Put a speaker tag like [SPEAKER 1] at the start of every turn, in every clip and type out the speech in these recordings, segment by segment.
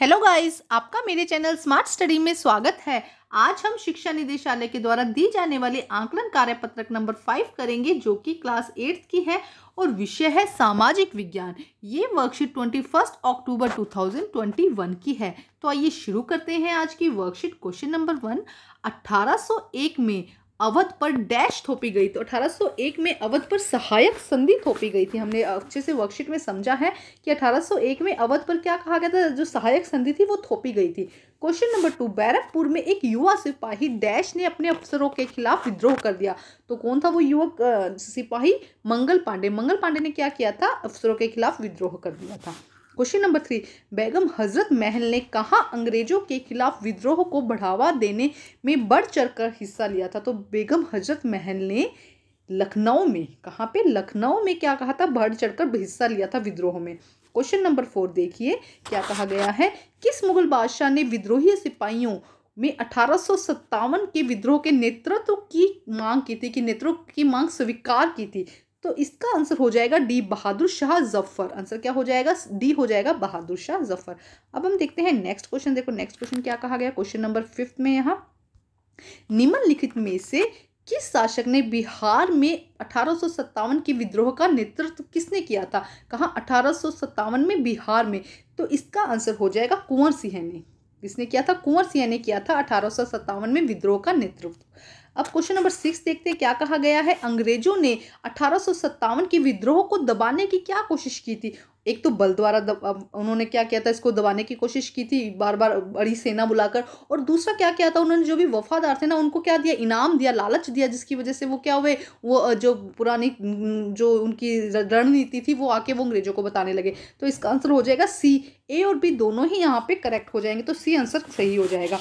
[SPEAKER 1] hello guys आपका मेरे channel smart study में स्वागत है आज हम शिक्षा निदेशालय के द्वारा दी जाने वाली आंकलन कार्य पत्रक नंबर फाइव करेंगे जो कि क्लास एट्थ की है और विषय है सामाजिक विज्ञान ये worksheet twenty first October two thousand twenty one की है तो आइए शुरू करते हैं आज की वर्कशीट क्वेश्चन नंबर वन अट्ठारह में अवध पर डैश थोपी गई थी 1801 में अवध पर सहायक संधि थोपी गई थी हमने अच्छे से वर्कशीट में समझा है कि 1801 में अवध पर क्या कहा गया था जो सहायक संधि थी वो थोपी गई थी क्वेश्चन नंबर टू बैरकपुर में एक युवा सिपाही डैश ने अपने अफसरों के खिलाफ विद्रोह कर दिया तो कौन था वो युवक सिपाही मंगल पांडे मंगल पांडे ने क्या किया था अफसरों के खिलाफ विद्रोह कर दिया था क्वेश्चन नंबर थ्री बेगम हजरत महल ने कहा अंग्रेजों के खिलाफ विद्रोह को बढ़ावा देने में बढ़ चढ़कर हिस्सा लिया था तो बेगम हजरत महल ने लखनऊ में कहाँ पे लखनऊ में क्या कहा था बढ़ चढ़कर हिस्सा लिया था विद्रोह में क्वेश्चन नंबर फोर देखिए क्या कहा गया है किस मुगल बादशाह ने विद्रोही सिपाहियों में अठारह के विद्रोह के नेतृत्व की मांग की थी कि नेतृत्व की मांग स्वीकार की थी तो इसका आंसर हो जाएगा डी बहादुर शाह जफर आंसर क्या हो जाएगा डी हो जाएगा बहादुर शाह जफर अब हम देखते हैं नेक्स्ट क्वेश्चन देखो नेक्स्ट क्वेश्चन क्या कहा गया क्वेश्चन नंबर फिफ्थ में यहाँ निम्नलिखित में से किस शासक ने बिहार में अठारह के विद्रोह का नेतृत्व किसने किया था कहा अठारह में बिहार में तो इसका आंसर हो जाएगा कुंवर सिंह ने किसने किया था कुंवर सिंह ने किया था अठारह में विद्रोह का नेतृत्व अब क्वेश्चन नंबर सिक्स देखते हैं क्या कहा गया है अंग्रेजों ने अठारह की विद्रोह को दबाने की क्या कोशिश की थी एक तो बल द्वारा उन्होंने क्या किया था इसको दबाने की कोशिश की थी बार बार बड़ी सेना बुलाकर और दूसरा क्या किया था उन्होंने जो भी वफादार थे ना उनको क्या दिया इनाम दिया लालच दिया जिसकी वजह से वो क्या हुए वो जो पुरानी जो उनकी रणनीति थी वो आके वो अंग्रेजों को बताने लगे तो इसका आंसर हो जाएगा सी ए और बी दोनों ही यहाँ पे करेक्ट हो जाएंगे तो सी आंसर सही हो जाएगा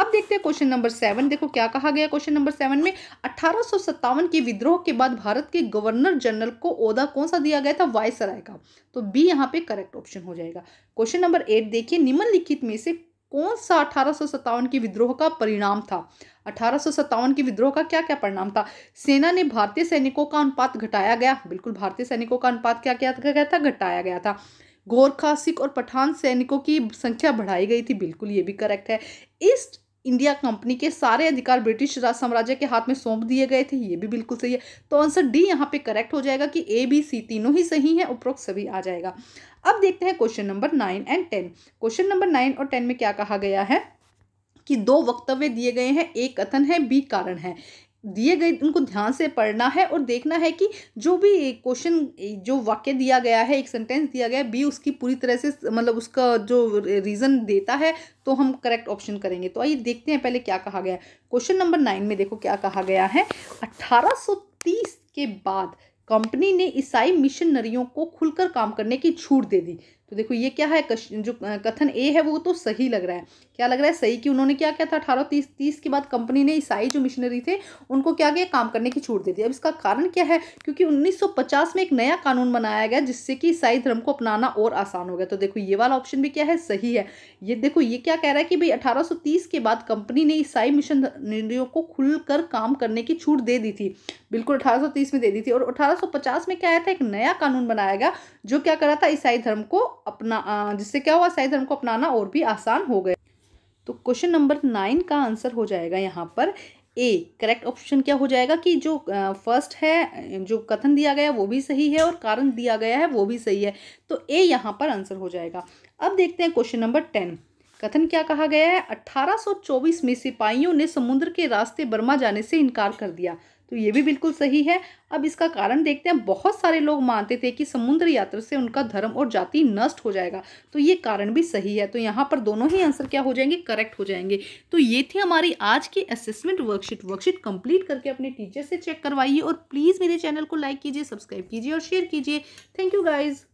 [SPEAKER 1] अब देखते हैं क्वेश्चन नंबर सेवन देखो क्या कहा गया क्वेश्चन नंबर सेवन में अठारह के विद्रोह के बाद भारत के गवर्नर जनरल को ओहदा कौन सा दिया गया था वायसराय का तो बी डी यहाँ पे करेक्ट ऑप्शन हो जाएगा क्वेश्चन नंबर एट देखिए निम्नलिखित में से कौन सा अठारह के विद्रोह का परिणाम था अठारह के विद्रोह का क्या क्या परिणाम था सेना ने भारतीय सैनिकों का अनुपात घटाया गया बिल्कुल भारतीय सैनिकों का अनुपात क्या क्या गया था घटाया गया था गोरखा सिख और पठान सैनिकों की संख्या बढ़ाई गई थी बिल्कुल ये भी करेक्ट है ईस्ट इंडिया कंपनी के सारे अधिकार ब्रिटिश साम्राज्य के हाथ में सौंप दिए गए थे ये भी बिल्कुल सही है तो आंसर डी यहाँ पे करेक्ट हो जाएगा कि ए बी सी तीनों ही सही है उपरोक्त सभी आ जाएगा अब देखते हैं question number nine and ten question number nine और टेन में क्या कहा गया है कि दो वक्तव्य दिए गए हैं एक कथन है बी कारण है दिए गए उनको ध्यान से पढ़ना है और देखना है कि जो भी क्वेश्चन जो वाक्य दिया गया है एक सेंटेंस दिया गया है बी उसकी पूरी तरह से मतलब उसका जो रीज़न देता है तो हम करेक्ट ऑप्शन करेंगे तो आइए देखते हैं पहले क्या कहा गया है क्वेश्चन नंबर नाइन में देखो क्या कहा गया है 1830 के बाद कंपनी ने ईसाई मिशनरियों को खुलकर काम करने की छूट दे दी तो देखो ये क्या है कश, जो कथन ए है वो तो सही लग रहा है क्या लग रहा है सही कि उन्होंने क्या किया था अठारह तीस तीस के बाद कंपनी ने ईसाई जो मिशनरी थे उनको क्या किया काम करने की छूट दे दी अब इसका कारण क्या है क्योंकि 1950 में एक नया कानून बनाया गया जिससे कि ईसाई धर्म को अपनाना और आसान हो गया तो देखो ये वाला ऑप्शन भी क्या है सही है ये देखो ये क्या कह रहा है कि भाई अठारह के बाद कंपनी ने ईसाई मिशन को खुलकर काम करने की छूट दे दी थी बिल्कुल अठारह में दे दी थी और अठारह में क्या आया था एक नया कानून बनाया गया जो क्या कर रहा था ईसाई धर्म को अपना जिससे क्या हुआ ईसाई धर्म को अपनाना और भी आसान हो गया तो क्वेश्चन नंबर नाइन का आंसर हो जाएगा यहाँ पर ए करेक्ट ऑप्शन क्या हो जाएगा कि जो फर्स्ट है जो कथन दिया गया वो भी सही है और कारण दिया गया है वो भी सही है तो ए यहाँ पर आंसर हो जाएगा अब देखते हैं क्वेश्चन नंबर टेन कथन क्या कहा गया है 1824 में सिपाहियों ने समुद्र के रास्ते बर्मा जाने से इनकार कर दिया तो ये भी बिल्कुल सही है अब इसका कारण देखते हैं बहुत सारे लोग मानते थे कि समुद्र यात्रा से उनका धर्म और जाति नष्ट हो जाएगा तो ये कारण भी सही है तो यहाँ पर दोनों ही आंसर क्या हो जाएंगे करेक्ट हो जाएंगे तो ये थी हमारी आज की असेसमेंट वर्कशीट वर्कशीट कंप्लीट करके अपने टीचर से चेक करवाइए और प्लीज़ मेरे चैनल को लाइक कीजिए सब्सक्राइब कीजिए और शेयर कीजिए थैंक यू गाइज़